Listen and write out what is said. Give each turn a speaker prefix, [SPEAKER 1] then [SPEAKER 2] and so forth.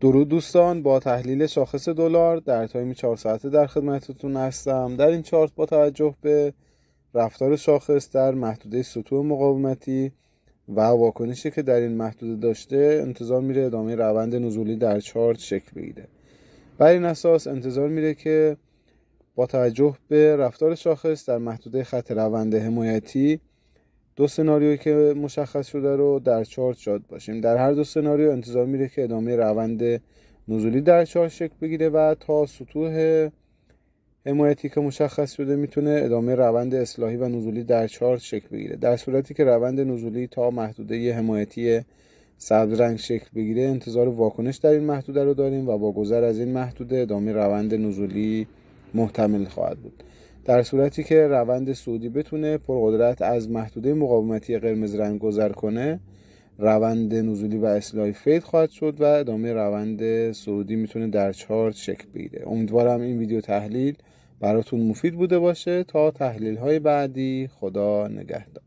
[SPEAKER 1] درود دوستان با تحلیل شاخص دلار در تایم 4 ساعته در خدمتتون هستم در این چارت با توجه به رفتار شاخص در محدوده سطوح مقاومتی و واکنشی که در این محدوده داشته انتظار میره ادامه روند نزولی در چارت شکل بگیره بر این اساس انتظار میره که با توجه به رفتار شاخص در محدوده خط روند حمایتی دو سناریوی که مشخص شده رو در چارت شاد باشیم در هر دو سناریو انتظار میره که ادامه روند نزولی در چارت شکل بگیره و تا سطوح حمایتی که مشخص شده میتونه ادامه روند اصلاحی و نزولی در چارت شکل بگیره در صورتی که روند نزولی تا محدوده حمایتی سبز رنگ شکل بگیره انتظار واکنش در این محدوده رو داریم و با گذر از این محدوده ادامه روند نزولی محتمل خواهد بود در صورتی که روند سعودی بتونه پرقدرت از محدوده مقاومتی قرمز رنگ گذر کنه روند نزولی و اصلاحی فید خواهد شد و ادامه روند سعودی میتونه در چارت شکل بگیره امیدوارم این ویدیو تحلیل براتون مفید بوده باشه تا تحلیل های بعدی خدا نگهدار